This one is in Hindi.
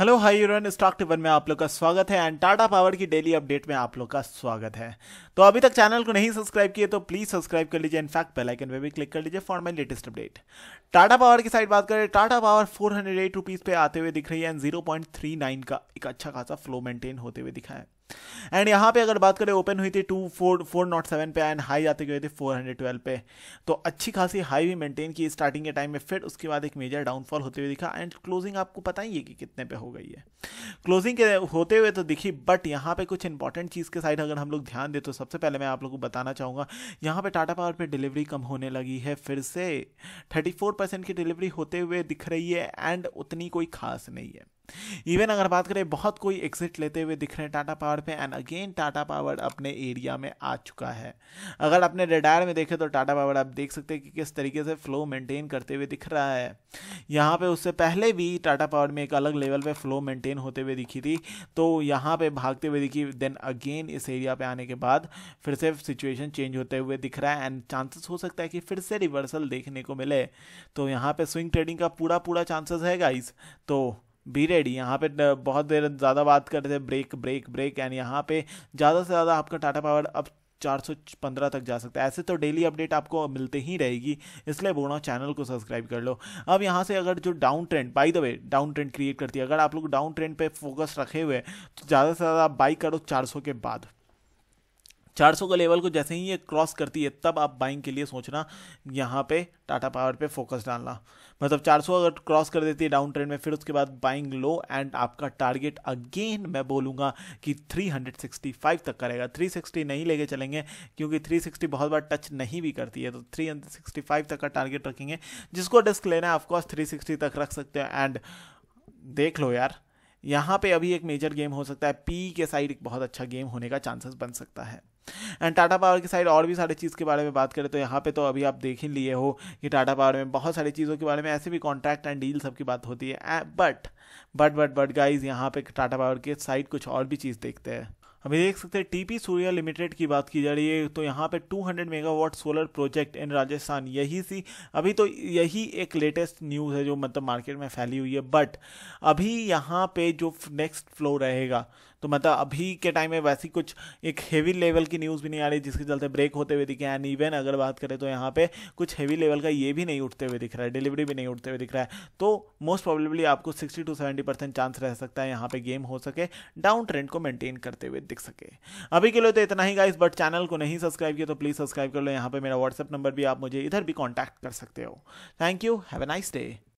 हेलो हाई यूरन स्टॉक टिवन में आप लोग का स्वागत है एंड टाटा पावर की डेली अपडेट में आप लोग का स्वागत है तो अभी तक चैनल को नहीं सब्सक्राइब किए तो प्लीज सब्सक्राइब कर लीजिए इनफैक्ट बेल आइकन पे भी क्लिक कर लीजिए for my latest update Tata power की साइड बात करें Tata power four hundred eight rupees पे आते हुए दिख रही है and zero point three nine का एक अच्छा खासा फ्लो मेंटेन होते हुए दिखा है एंड यहाँ पे अगर बात करें ओपन हुई थी two four four nought seven पे एंड हाई जाते गई थे फोर हंड्रेड ट्वेल्व पे तो अच्छी खासी हाई भी मेंटेन की स्टार्टिंग के टाइम में फिर उसके बाद एक मेजर डाउनफॉल होते हुए दिखा एंड क्लोजिंग आपको पता ही है कि कितने पे हो गई है क्लोजिंग के होते हुए तो दिखी बट यहाँ पे कुछ इंपॉर्टेंट चीज़ के साइड अगर हम लोग ध्यान दें तो सबसे पहले मैं आप लोग को बताना चाहूँगा यहाँ पर टाटा पावर पर डिलीवरी कम होने लगी है फिर से थर्टी परसेंट की डिलीवरी होते हुए दिख रही है एंड उतनी कोई खास नहीं है इवन अगर बात करें बहुत कोई एग्जिट लेते हुए दिख रहे हैं टाटा पावर पे एंड अगेन टाटा पावर अपने एरिया में आ चुका है अगर अपने रिटायर में देखें तो टाटा पावर आप देख सकते हैं कि किस तरीके से फ्लो मेंटेन करते हुए दिख रहा है यहाँ पे उससे पहले भी टाटा पावर में एक अलग लेवल पे फ्लो मेंटेन होते हुए दिखी थी तो यहाँ पे भागते हुए दिखी देन अगेन इस एरिया पे आने के बाद फिर से सिचुएशन चेंज होते हुए दिख रहा है एंड चांसेस हो सकता है कि फिर से रिवर्सल देखने को मिले तो यहाँ पे स्विंग ट्रेडिंग का पूरा पूरा चांसेस है गाइस तो बी रेडी यहाँ पे बहुत देर ज़्यादा बात कर रहे थे ब्रेक ब्रेक ब्रेक एंड यहाँ पे ज़्यादा से ज़्यादा आपका टाटा पावर अब 415 तक जा सकता है ऐसे तो डेली अपडेट आपको मिलते ही रहेगी इसलिए बोल रहा हूँ चैनल को सब्सक्राइब कर लो अब यहाँ से अगर जो down trend by the way down trend create करती है अगर आप लोग डाउन ट्रेंड पे फोकस रखे हुए तो ज़्यादा से ज़्यादा आप बाई करो 400 के बाद 400 का लेवल को जैसे ही ये क्रॉस करती है तब आप बाइंग के लिए सोचना यहाँ पे टाटा पावर पे फोकस डालना मतलब 400 अगर क्रॉस कर देती है डाउन ट्रेंड में फिर उसके बाद बाइंग लो एंड आपका टारगेट अगेन मैं बोलूँगा कि 365 तक करेगा 360 नहीं लेके चलेंगे क्योंकि 360 बहुत बार टच नहीं भी करती है तो 365 तक का टारगेट रखेंगे जिसको डिस्क लेना है ऑफकोर्स सिक्सटी तक रख सकते हो एंड देख लो यार यहाँ पे अभी एक मेजर गेम हो सकता है पी के साइड एक बहुत अच्छा गेम होने का चांसेस बन सकता है एंड टाटा पावर की साइड और भी सारी चीज़ के बारे में बात करें तो यहाँ पे तो अभी आप देख ही लिए हो कि टाटा पावर में बहुत सारी चीज़ों के बारे में ऐसे भी कॉन्ट्रैक्ट एंड डील सब की बात होती है but but but but guys यहाँ पे टाटा पावर के साइड कुछ और भी चीज़ देखते हैं अभी देख सकते हैं टीपी सूर्या लिमिटेड की बात की जा रही है तो यहाँ पे 200 megawatt solar project in Rajasthan यही सी अभी तो यही एक लेटेस्ट न्यूज़ है जो मतलब मार्केट में फैली हुई है बट अभी यहाँ पे जो नेक्स्ट फ्लो रहेगा तो मतलब अभी के टाइम में वैसी कुछ एक हेवी लेवल की न्यूज़ भी नहीं आ रही जिसके चलते ब्रेक होते हुए दिखे एंड इवन अगर बात करें तो यहाँ पे कुछ हेवी लेवल का ये भी नहीं उठते हुए दिख रहा है डिलीवरी भी नहीं उठते हुए दिख रहा है तो मोस्ट प्रॉबेबली आपको sixty to seventy percent chance रह सकता है यहाँ पे गेम हो सके डाउन ट्रेंड को मेंटेन करते हुए दिख सके अभी के लिए तो इतना ही गाइस बट चैनल को नहीं सब्सक्राइब किया तो प्लीज़ सब्सक्राइब कर लो यहाँ पे मेरा व्हाट्सअप नंबर भी आप मुझे इधर भी कॉन्टैक्ट कर सकते हो thank you have a nice day